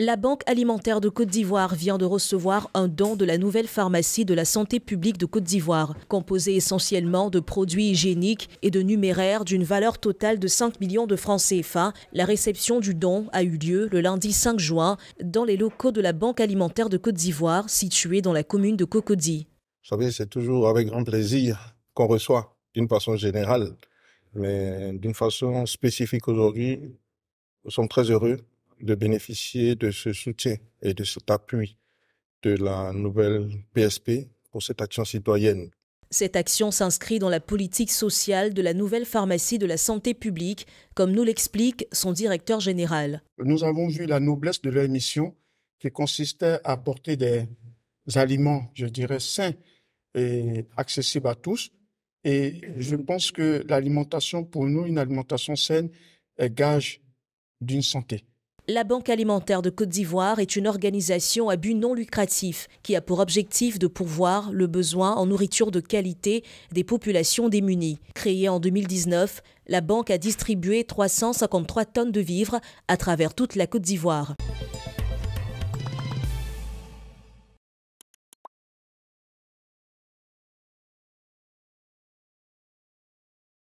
La Banque alimentaire de Côte d'Ivoire vient de recevoir un don de la nouvelle pharmacie de la santé publique de Côte d'Ivoire, composée essentiellement de produits hygiéniques et de numéraires d'une valeur totale de 5 millions de francs CFA. La réception du don a eu lieu le lundi 5 juin dans les locaux de la Banque alimentaire de Côte d'Ivoire, située dans la commune de Cocody. Vous savez, c'est toujours avec grand plaisir qu'on reçoit, d'une façon générale, mais d'une façon spécifique aujourd'hui. Nous sommes très heureux de bénéficier de ce soutien et de cet appui de la nouvelle PSP pour cette action citoyenne. Cette action s'inscrit dans la politique sociale de la nouvelle pharmacie de la santé publique, comme nous l'explique son directeur général. Nous avons vu la noblesse de leur mission qui consistait à apporter des aliments, je dirais, sains et accessibles à tous. Et je pense que l'alimentation, pour nous, une alimentation saine, est gage d'une santé. La Banque alimentaire de Côte d'Ivoire est une organisation à but non lucratif qui a pour objectif de pourvoir le besoin en nourriture de qualité des populations démunies. Créée en 2019, la banque a distribué 353 tonnes de vivres à travers toute la Côte d'Ivoire.